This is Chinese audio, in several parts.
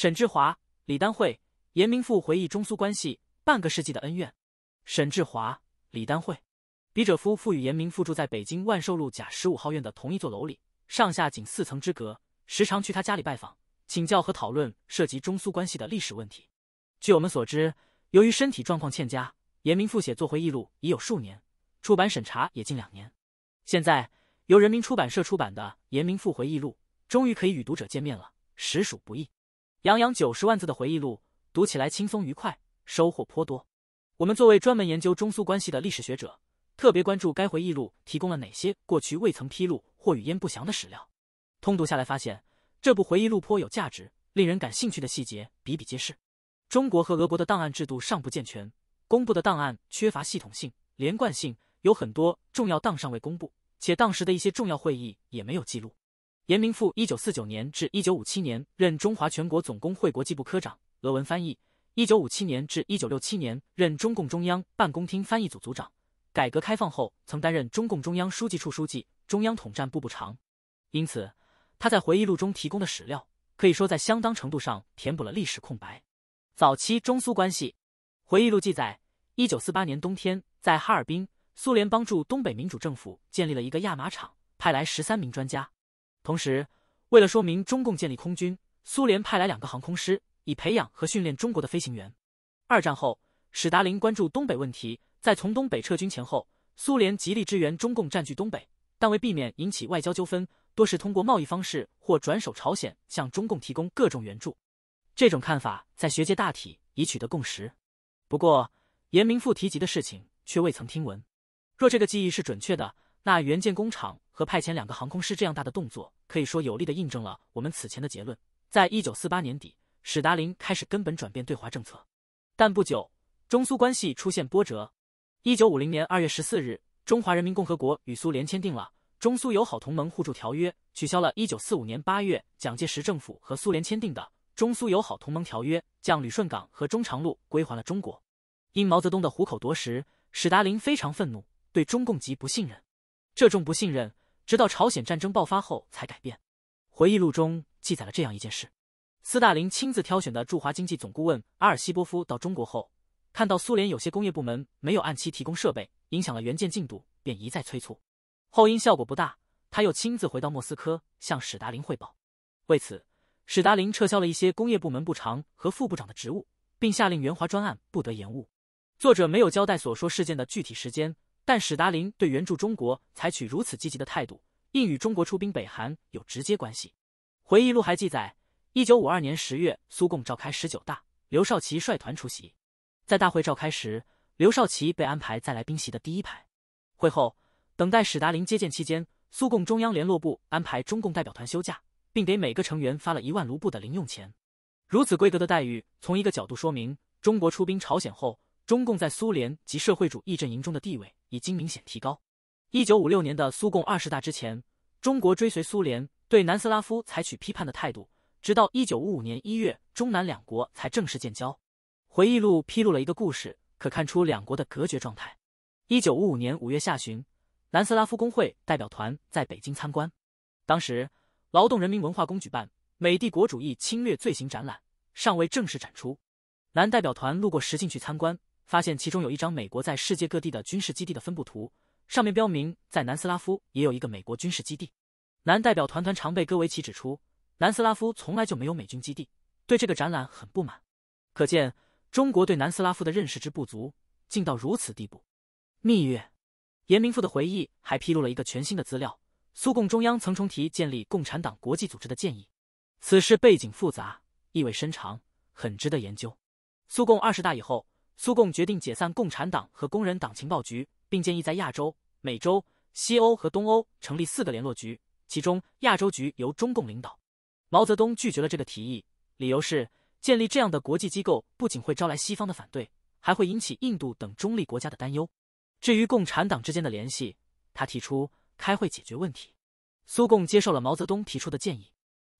沈志华、李丹慧、严明富回忆中苏关系半个世纪的恩怨。沈志华、李丹慧，笔者夫妇与严明富住在北京万寿路甲十五号院的同一座楼里，上下仅四层之隔，时常去他家里拜访，请教和讨论涉及中苏关系的历史问题。据我们所知，由于身体状况欠佳，严明富写作回忆录已有数年，出版审查也近两年。现在由人民出版社出版的《严明富回忆录》终于可以与读者见面了，实属不易。洋洋九十万字的回忆录读起来轻松愉快，收获颇多。我们作为专门研究中苏关系的历史学者，特别关注该回忆录提供了哪些过去未曾披露或语焉不详的史料。通读下来发现，这部回忆录颇有价值，令人感兴趣的细节比比皆是。中国和俄国的档案制度尚不健全，公布的档案缺乏系统性、连贯性，有很多重要档尚未公布，且当时的一些重要会议也没有记录。严明富，一九四九年至一九五七年任中华全国总工会国际部科长，俄文翻译；一九五七年至一九六七年任中共中央办公厅翻译组组长。改革开放后，曾担任中共中央书记处书记、中央统战部部长。因此，他在回忆录中提供的史料，可以说在相当程度上填补了历史空白。早期中苏关系回忆录记载：一九四八年冬天，在哈尔滨，苏联帮助东北民主政府建立了一个亚麻厂，派来十三名专家。同时，为了说明中共建立空军，苏联派来两个航空师，以培养和训练中国的飞行员。二战后，史达林关注东北问题，在从东北撤军前后，苏联极力支援中共占据东北，但为避免引起外交纠纷，多是通过贸易方式或转手朝鲜向中共提供各种援助。这种看法在学界大体已取得共识。不过，严明富提及的事情却未曾听闻。若这个记忆是准确的。那援建工厂和派遣两个航空师这样大的动作，可以说有力的印证了我们此前的结论。在一九四八年底，史达林开始根本转变对华政策，但不久中苏关系出现波折。一九五零年二月十四日，中华人民共和国与苏联签订了《中苏友好同盟互助条约》，取消了一九四五年八月蒋介石政府和苏联签订的《中苏友好同盟条约》，将旅顺港和中长路归还了中国。因毛泽东的虎口夺食，史达林非常愤怒，对中共极不信任。这种不信任，直到朝鲜战争爆发后才改变。回忆录中记载了这样一件事：斯大林亲自挑选的驻华经济总顾问阿尔希波夫到中国后，看到苏联有些工业部门没有按期提供设备，影响了援建进度，便一再催促。后因效果不大，他又亲自回到莫斯科向史达林汇报。为此，史达林撤销了一些工业部门部长和副部长的职务，并下令援华专案不得延误。作者没有交代所说事件的具体时间。但史达林对援助中国采取如此积极的态度，应与中国出兵北韩有直接关系。回忆录还记载，一九五二年十月，苏共召开十九大，刘少奇率团出席。在大会召开时，刘少奇被安排在来宾席的第一排。会后，等待史达林接见期间，苏共中央联络部安排中共代表团休假，并给每个成员发了一万卢布的零用钱。如此规格的待遇，从一个角度说明中国出兵朝鲜后。中共在苏联及社会主义阵营中的地位已经明显提高。一九五六年的苏共二十大之前，中国追随苏联，对南斯拉夫采取批判的态度。直到一九五五年一月，中南两国才正式建交。回忆录披露了一个故事，可看出两国的隔绝状态。一九五五年五月下旬，南斯拉夫工会代表团在北京参观，当时劳动人民文化宫举办美帝国主义侵略罪行展览，尚未正式展出。南代表团路过时进去参观。发现其中有一张美国在世界各地的军事基地的分布图，上面标明在南斯拉夫也有一个美国军事基地。南代表团团长贝戈维奇指出，南斯拉夫从来就没有美军基地，对这个展览很不满。可见中国对南斯拉夫的认识之不足，竟到如此地步。蜜月，严明富的回忆还披露了一个全新的资料：苏共中央曾重提建立共产党国际组织的建议。此事背景复杂，意味深长，很值得研究。苏共二十大以后。苏共决定解散共产党和工人党情报局，并建议在亚洲、美洲、西欧和东欧成立四个联络局，其中亚洲局由中共领导。毛泽东拒绝了这个提议，理由是建立这样的国际机构不仅会招来西方的反对，还会引起印度等中立国家的担忧。至于共产党之间的联系，他提出开会解决问题。苏共接受了毛泽东提出的建议。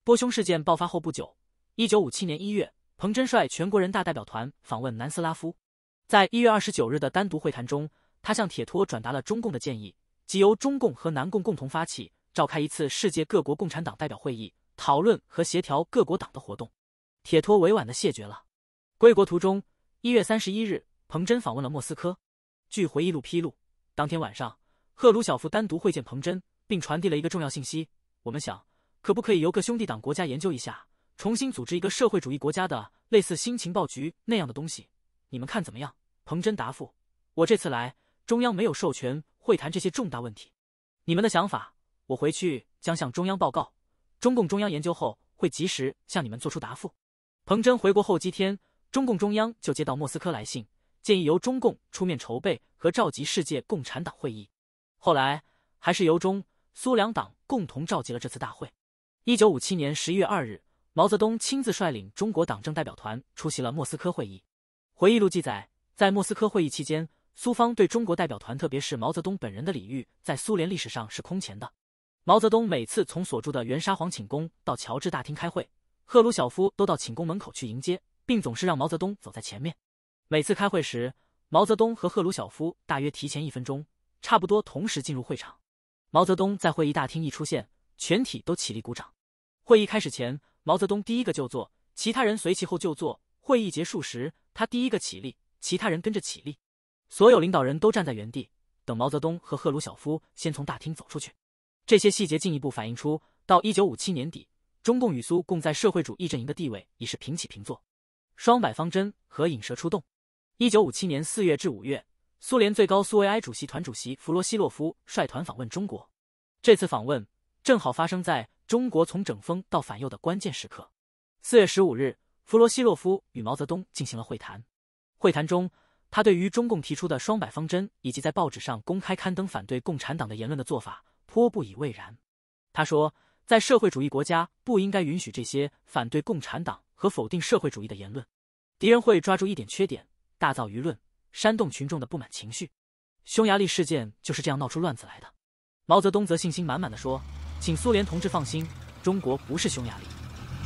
波匈事件爆发后不久，一九五七年一月，彭真率全国人大代表团访问南斯拉夫。在一月二十九日的单独会谈中，他向铁托转达了中共的建议，即由中共和南共共同发起召开一次世界各国共产党代表会议，讨论和协调各国党的活动。铁托委婉的谢绝了。归国途中，一月三十一日，彭真访问了莫斯科。据回忆录披露，当天晚上，赫鲁晓夫单独会见彭真，并传递了一个重要信息：我们想，可不可以由各兄弟党国家研究一下，重新组织一个社会主义国家的类似新情报局那样的东西？你们看怎么样？彭真答复，我这次来，中央没有授权会谈这些重大问题。你们的想法，我回去将向中央报告，中共中央研究后会及时向你们做出答复。彭真回国后几天，中共中央就接到莫斯科来信，建议由中共出面筹备和召集世界共产党会议。后来还是由中苏两党共同召集了这次大会。一九五七年十一月二日，毛泽东亲自率领中国党政代表团出席了莫斯科会议。回忆录记载，在莫斯科会议期间，苏方对中国代表团，特别是毛泽东本人的礼遇，在苏联历史上是空前的。毛泽东每次从所住的原沙皇寝宫到乔治大厅开会，赫鲁晓夫都到寝宫门口去迎接，并总是让毛泽东走在前面。每次开会时，毛泽东和赫鲁晓夫大约提前一分钟，差不多同时进入会场。毛泽东在会议大厅一出现，全体都起立鼓掌。会议开始前，毛泽东第一个就坐，其他人随其后就坐。会议结束时，他第一个起立，其他人跟着起立，所有领导人都站在原地，等毛泽东和赫鲁晓夫先从大厅走出去。这些细节进一步反映出，到一九五七年底，中共与苏共在社会主义阵营的地位已是平起平坐。双百方针和引蛇出洞。一九五七年四月至五月，苏联最高苏维埃主席团主席弗罗西洛夫率团访问中国。这次访问正好发生在中国从整风到反右的关键时刻。四月十五日。弗罗西洛夫与毛泽东进行了会谈，会谈中，他对于中共提出的“双百”方针以及在报纸上公开刊登反对共产党的言论的做法颇不以为然。他说：“在社会主义国家不应该允许这些反对共产党和否定社会主义的言论，敌人会抓住一点缺点，大造舆论，煽动群众的不满情绪。匈牙利事件就是这样闹出乱子来的。”毛泽东则信心满满的说：“请苏联同志放心，中国不是匈牙利。”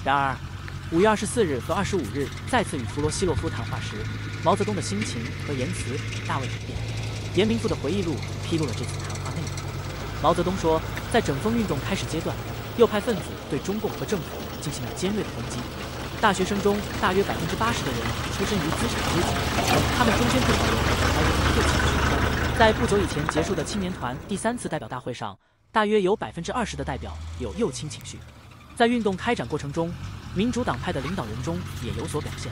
然而。五月二十四日和二十五日再次与弗罗西洛夫谈话时，毛泽东的心情和言辞大为改变。严明富的回忆录披露了这次谈话内容。毛泽东说，在整风运动开始阶段，右派分子对中共和政府进行了尖锐的攻击。大学生中大约百分之八十的人出身于资产阶级，他们中间不少人还有右倾情绪。在不久以前结束的青年团第三次代表大会上，大约有百分之二十的代表有右倾情绪。在运动开展过程中。民主党派的领导人中也有所表现，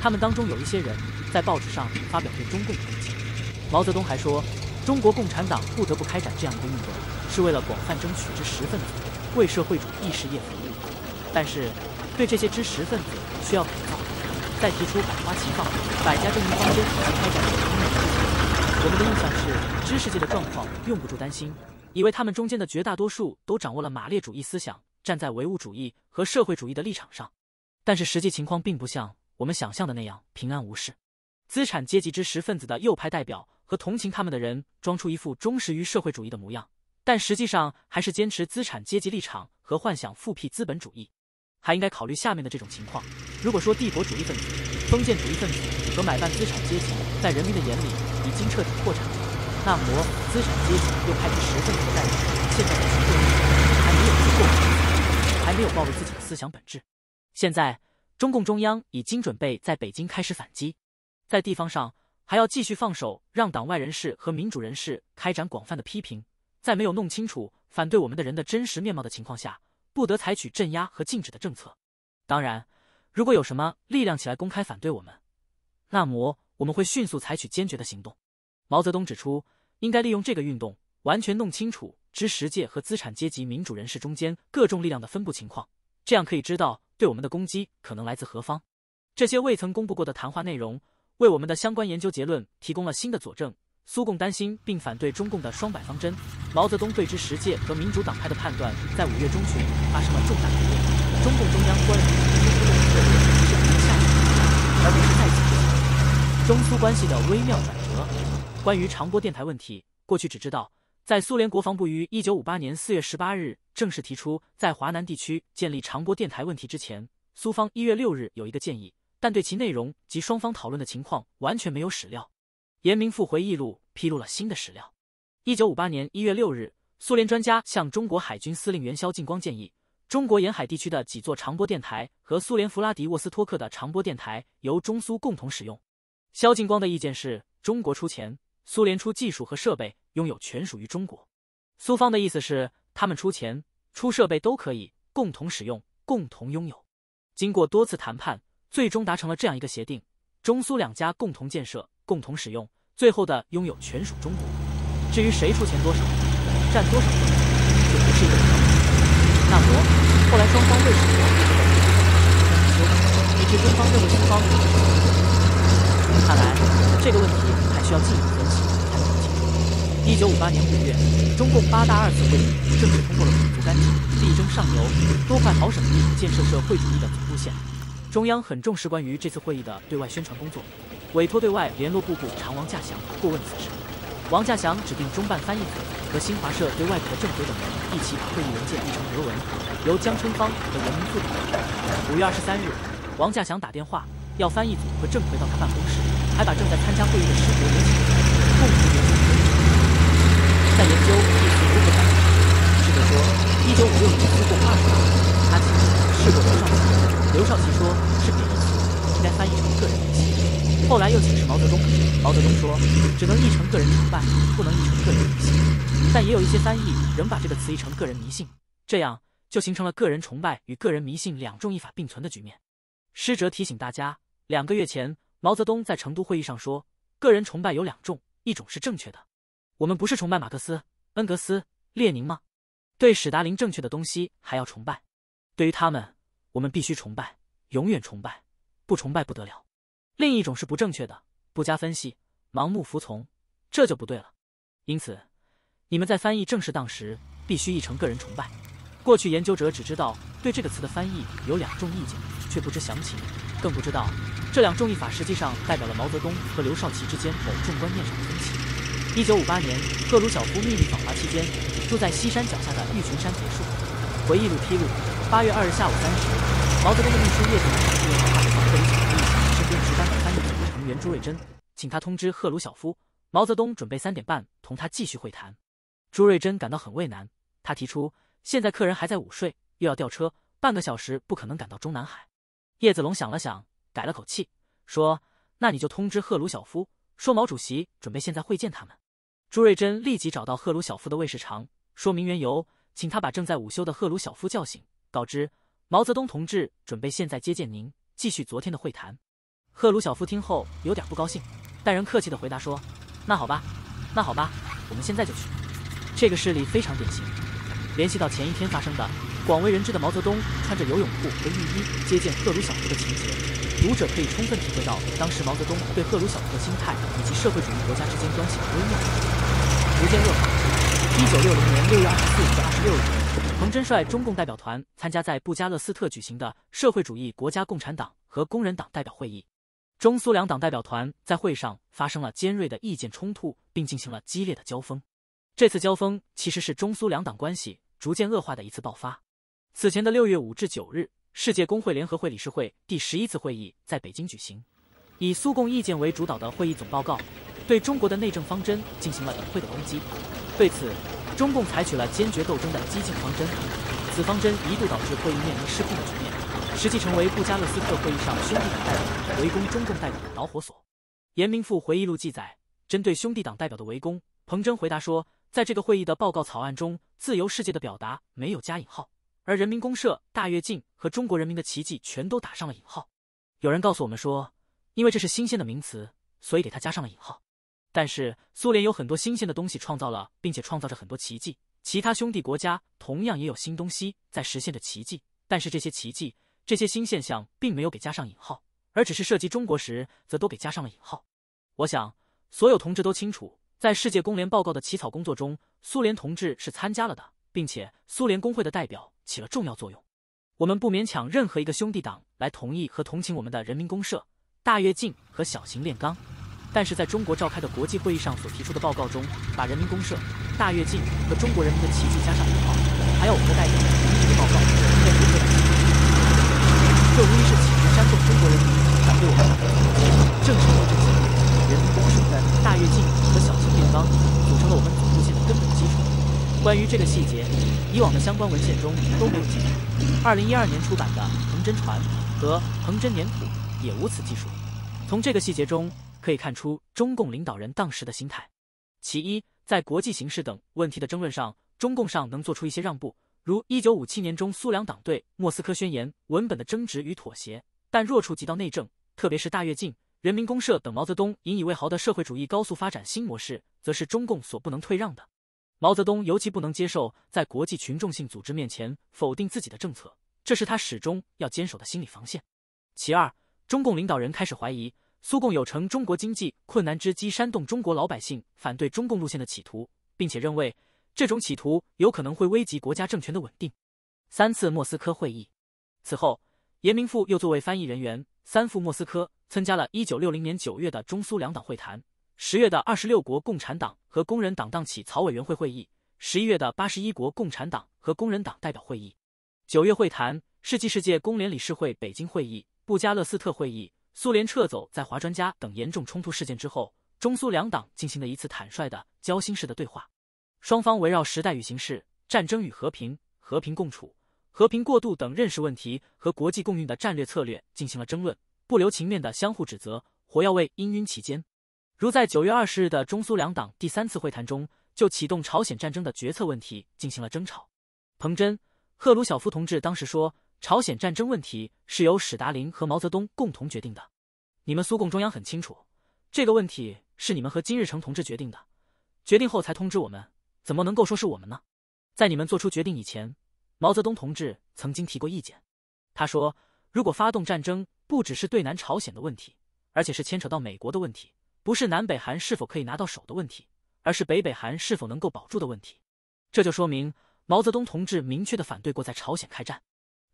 他们当中有一些人在报纸上发表对中共的攻击。毛泽东还说，中国共产党不得不开展这样一个运动，是为了广泛争取知识分子，为社会主义事业服务。但是，对这些知识分子需要改造，再提出百花齐放、百家争鸣方针来开展整的运动。我们的印象是，知识界的状况用不着担心，以为他们中间的绝大多数都掌握了马列主义思想。站在唯物主义和社会主义的立场上，但是实际情况并不像我们想象的那样平安无事。资产阶级知识分子的右派代表和同情他们的人，装出一副忠实于社会主义的模样，但实际上还是坚持资产阶级立场和幻想复辟资本主义。还应该考虑下面的这种情况：如果说帝国主义分子、封建主义分子和买办资产阶级在人民的眼里已经彻底破产，了，那么资产阶级右派知识分子的代表现在的行动还没有足够。还没有暴露自己的思想本质。现在，中共中央已经准备在北京开始反击，在地方上还要继续放手，让党外人士和民主人士开展广泛的批评。在没有弄清楚反对我们的人的真实面貌的情况下，不得采取镇压和禁止的政策。当然，如果有什么力量起来公开反对我们，那么我们会迅速采取坚决的行动。毛泽东指出，应该利用这个运动。完全弄清楚知识界和资产阶级民主人士中间各种力量的分布情况，这样可以知道对我们的攻击可能来自何方。这些未曾公布过的谈话内容，为我们的相关研究结论提供了新的佐证。苏共担心并反对中共的“双百”方针。毛泽东对知识界和民主党派的判断，在五月中旬发生了重大改变。中共中央关于中苏关系的微妙转折。关于长波电台问题，过去只知道。在苏联国防部于一九五八年四月十八日正式提出在华南地区建立长波电台问题之前，苏方一月六日有一个建议，但对其内容及双方讨论的情况完全没有史料。严明复回忆录披露了新的史料：一九五八年一月六日，苏联专家向中国海军司令员萧劲光建议，中国沿海地区的几座长波电台和苏联弗拉迪沃斯托克的长波电台由中苏共同使用。萧劲光的意见是中国出钱，苏联出技术和设备。拥有权属于中国，苏方的意思是，他们出钱、出设备都可以共同使用、共同拥有。经过多次谈判，最终达成了这样一个协定：中苏两家共同建设、共同使用，最后的拥有权属中国。至于谁出钱多少、占多少，就不是一个秘密。那么，后来双方为什么又变得不愉快了？以致中方认为中方？看来这个问题还需要进一步分析。一九五八年五月，中共八大二次会议正式通过了“巩固干净、力争上游，多块好省地建设社会主义”的总路线。中央很重视关于这次会议的对外宣传工作，委托对外联络部部长王稼祥过问此事。王稼祥指定中办翻译组和新华社对外部的郑奎等人一起把会议文件译成俄文，由江春芳和人民副统。五月二十三日，王稼祥打电话要翻译组和郑奎到他办公室，还把正在参加会议的师伯荣请来共同决在研究历史如何展开。师哲说，一九五六年出过二十年，他请试过刘少奇，刘少奇说是义词，应该翻译成个人迷信。后来又请示毛泽东，毛泽东说只能译成个人崇拜，不能译成个人迷信。但也有一些翻译仍把这个词译成个人迷信，这样就形成了个人崇拜与个人迷信两种译法并存的局面。师哲提醒大家，两个月前毛泽东在成都会议上说，个人崇拜有两种，一种是正确的。我们不是崇拜马克思、恩格斯、列宁吗？对史达林正确的东西还要崇拜。对于他们，我们必须崇拜，永远崇拜，不崇拜不得了。另一种是不正确的，不加分析，盲目服从，这就不对了。因此，你们在翻译“正式当时”必须译成“个人崇拜”。过去研究者只知道对这个词的翻译有两种意见，却不知详情，更不知道这两种译法实际上代表了毛泽东和刘少奇之间某种观念上的分歧。一九五八年，赫鲁晓夫秘密访华期间，住在西山脚下的玉泉山别墅。回忆录披露，八月二日下午三时，毛泽东的秘书叶子龙电话给赫鲁晓夫，身边值班的翻译组成员朱瑞珍，请他通知赫鲁晓夫，毛泽东准备三点半同他继续会谈。朱瑞珍感到很为难，他提出现在客人还在午睡，又要吊车，半个小时不可能赶到中南海。叶子龙想了想，改了口气，说：“那你就通知赫鲁晓夫。”说毛主席准备现在会见他们，朱瑞珍立即找到赫鲁晓夫的卫士长，说明缘由，请他把正在午休的赫鲁晓夫叫醒，告知毛泽东同志准备现在接见您，继续昨天的会谈。赫鲁晓夫听后有点不高兴，但仍客气地回答说：“那好吧，那好吧，我们现在就去。”这个事例非常典型，联系到前一天发生的广为人知的毛泽东穿着游泳裤和浴衣接见赫鲁晓夫的情节。读者可以充分体会到当时毛泽东对赫鲁晓夫的心态以及社会主义国家之间关系的微妙。逐渐恶化。一九六零年六月二十四日至二十六日，彭真率中共代表团参加在布加勒斯特举行的社会主义国家共产党和工人党代表会议。中苏两党代表团在会上发生了尖锐的意见冲突，并进行了激烈的交锋。这次交锋其实是中苏两党关系逐渐恶化的一次爆发。此前的六月五至九日。世界工会联合会理事会第十一次会议在北京举行，以苏共意见为主导的会议总报告对中国的内政方针进行了隐晦的攻击。对此，中共采取了坚决斗争的激进方针，此方针一度导致会议面临失控的局面，实际成为布加勒斯特会议上兄弟党代表围攻中共代表的导火索。严明富回忆录记载，针对兄弟党代表的围攻，彭真回答说，在这个会议的报告草案中，“自由世界”的表达没有加引号。而人民公社、大跃进和中国人民的奇迹全都打上了引号。有人告诉我们说，因为这是新鲜的名词，所以给它加上了引号。但是苏联有很多新鲜的东西，创造了并且创造着很多奇迹。其他兄弟国家同样也有新东西在实现着奇迹。但是这些奇迹、这些新现象并没有给加上引号，而只是涉及中国时则都给加上了引号。我想，所有同志都清楚，在世界工联报告的起草工作中，苏联同志是参加了的，并且苏联工会的代表。起了重要作用。我们不勉强任何一个兄弟党来同意和同情我们的人民公社、大跃进和小型炼钢，但是在中国召开的国际会议上所提出的报告中，把人民公社、大跃进和中国人民的奇迹加上引号，还要我们的代表这个报告，这无疑是企图煽动中国人民反对我们。正是因为这些人民公社的大跃进和小型炼钢，组成了我们总路线的根本基础。关于这个细节，以往的相关文献中都没有记载。二零一二年出版的《彭真传》和《彭真年谱》也无此技术。从这个细节中可以看出中共领导人当时的心态：其一，在国际形势等问题的争论上，中共上能做出一些让步，如一九五七年中苏两党对《莫斯科宣言》文本的争执与妥协；但若触及到内政，特别是大跃进、人民公社等毛泽东引以为豪的社会主义高速发展新模式，则是中共所不能退让的。毛泽东尤其不能接受在国际群众性组织面前否定自己的政策，这是他始终要坚守的心理防线。其二，中共领导人开始怀疑苏共有乘中国经济困难之机，煽动中国老百姓反对中共路线的企图，并且认为这种企图有可能会危及国家政权的稳定。三次莫斯科会议，此后，严明富又作为翻译人员三赴莫斯科，参加了一九六零年九月的中苏两党会谈。十月的二十六国共产党和工人党党起草委员会会议，十一月的八十一国共产党和工人党代表会议，九月会谈世纪世界工联理事会北京会议、布加勒斯特会议、苏联撤走在华专家等严重冲突事件之后，中苏两党进行的一次坦率的交心式的对话。双方围绕时代与形势、战争与和平、和平共处、和平过渡等认识问题和国际共运的战略策略进行了争论，不留情面的相互指责，火药味氤氲其间。如在九月二十日的中苏两党第三次会谈中，就启动朝鲜战争的决策问题进行了争吵。彭真、赫鲁晓夫同志当时说，朝鲜战争问题是由史达林和毛泽东共同决定的。你们苏共中央很清楚，这个问题是你们和金日成同志决定的，决定后才通知我们，怎么能够说是我们呢？在你们做出决定以前，毛泽东同志曾经提过意见，他说，如果发动战争不只是对南朝鲜的问题，而且是牵扯到美国的问题。不是南北韩是否可以拿到手的问题，而是北北韩是否能够保住的问题。这就说明毛泽东同志明确的反对过在朝鲜开战。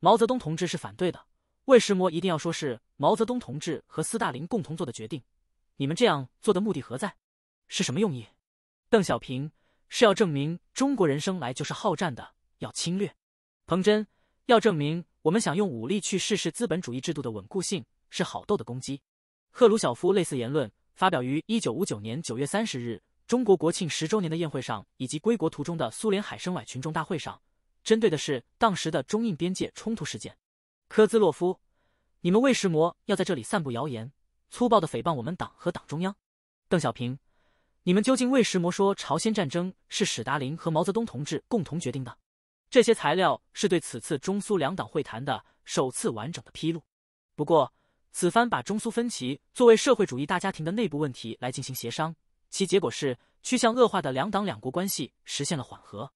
毛泽东同志是反对的。魏什么一定要说是毛泽东同志和斯大林共同做的决定。你们这样做的目的何在？是什么用意？邓小平是要证明中国人生来就是好战的，要侵略；彭真要证明我们想用武力去试试资本主义制度的稳固性，是好斗的攻击；赫鲁晓夫类似言论。发表于一九五九年九月三十日，中国国庆十周年的宴会上，以及归国途中的苏联海参崴群众大会上，针对的是当时的中印边界冲突事件。科兹洛夫，你们为什么要在这里散布谣言，粗暴的诽谤我们党和党中央？邓小平，你们究竟为什么说朝鲜战争是史达林和毛泽东同志共同决定的？这些材料是对此次中苏两党会谈的首次完整的披露。不过。此番把中苏分歧作为社会主义大家庭的内部问题来进行协商，其结果是趋向恶化的两党两国关系实现了缓和。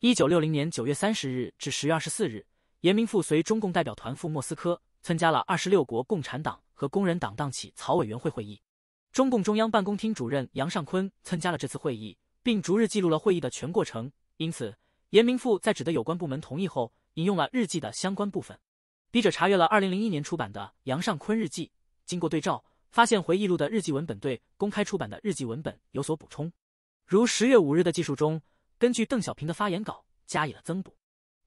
一九六零年九月三十日至十月二十四日，严明富随中共代表团赴莫斯科，参加了二十六国共产党和工人党党际曹委员会会议。中共中央办公厅主任杨尚昆参加了这次会议，并逐日记录了会议的全过程。因此，严明富在指的有关部门同意后，引用了日记的相关部分。笔者查阅了二零零一年出版的杨尚昆日记，经过对照，发现回忆录的日记文本对公开出版的日记文本有所补充。如十月五日的记述中，根据邓小平的发言稿加以了增补，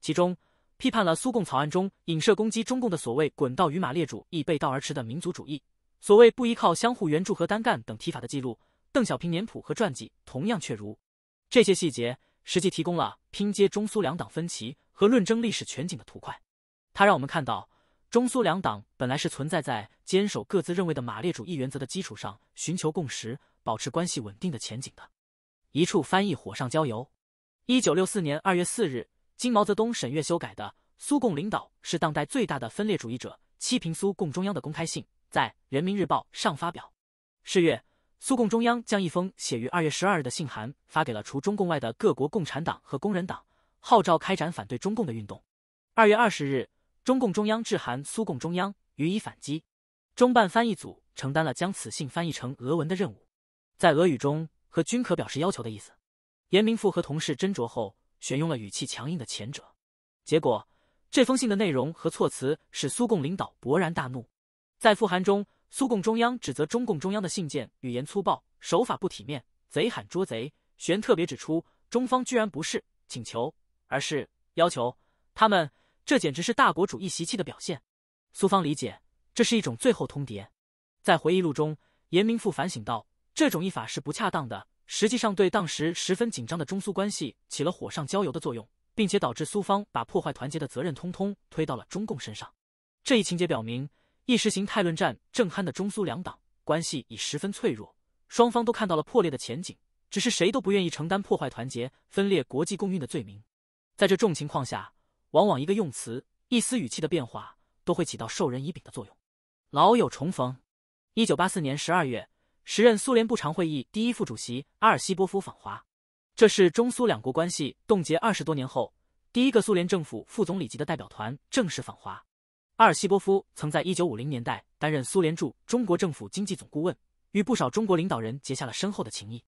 其中批判了苏共草案中影射攻击中共的所谓“滚道与马列主义背道而驰”的民族主义，所谓“不依靠相互援助和单干”等提法的记录。邓小平年谱和传记同样确如，这些细节实际提供了拼接中苏两党分歧和论争历史全景的图块。他让我们看到，中苏两党本来是存在在坚守各自认为的马列主义原则的基础上寻求共识、保持关系稳定的前景的。一处翻译火上浇油。一九六四年二月四日，经毛泽东审阅修改的苏共领导是当代最大的分裂主义者。七评苏共中央的公开信在《人民日报》上发表。是月，苏共中央将一封写于二月十二日的信函发给了除中共外的各国共产党和工人党，号召开展反对中共的运动。二月二十日。中共中央致函苏共中央予以反击，中办翻译组承担了将此信翻译成俄文的任务。在俄语中，“和”均可表示要求的意思。严明富和同事斟酌后，选用了语气强硬的前者。结果，这封信的内容和措辞使苏共领导勃然大怒。在复函中，苏共中央指责中共中央的信件语言粗暴，手法不体面，贼喊捉贼。玄特别指出，中方居然不是请求，而是要求他们。这简直是大国主义习气的表现。苏方理解，这是一种最后通牒。在回忆录中，严明富反省道：“这种一法是不恰当的，实际上对当时十分紧张的中苏关系起了火上浇油的作用，并且导致苏方把破坏团结的责任通通推到了中共身上。”这一情节表明，意识形态论战正酣的中苏两党关系已十分脆弱，双方都看到了破裂的前景，只是谁都不愿意承担破坏团结、分裂国际共运的罪名。在这种情况下。往往一个用词、一丝语气的变化，都会起到授人以柄的作用。老友重逢，一九八四年十二月，时任苏联部长会议第一副主席阿尔西波夫访华，这是中苏两国关系冻结二十多年后，第一个苏联政府副总理级的代表团正式访华。阿尔西波夫曾在一九五零年代担任苏联驻中国政府经济总顾问，与不少中国领导人结下了深厚的情谊。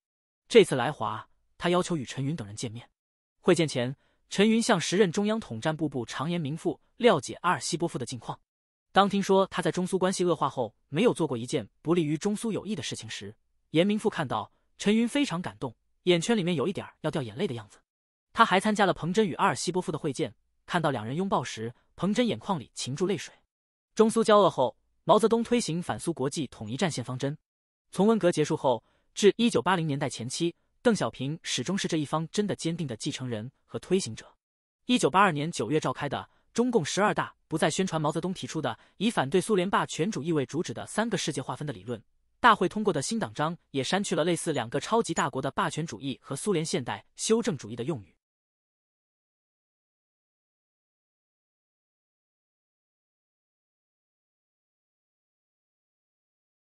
这次来华，他要求与陈云等人见面。会见前。陈云向时任中央统战部部长严明富了解阿尔西波夫的近况。当听说他在中苏关系恶化后没有做过一件不利于中苏友谊的事情时，严明富看到陈云非常感动，眼圈里面有一点要掉眼泪的样子。他还参加了彭真与阿尔西波夫的会见，看到两人拥抱时，彭真眼眶里噙住泪水。中苏交恶后，毛泽东推行反苏国际统一战线方针。从文革结束后至1980年代前期。邓小平始终是这一方真的坚定的继承人和推行者。一九八二年九月召开的中共十二大不再宣传毛泽东提出的以反对苏联霸权主义为主旨的三个世界划分的理论。大会通过的新党章也删去了类似“两个超级大国”的霸权主义和苏联现代修正主义的用语。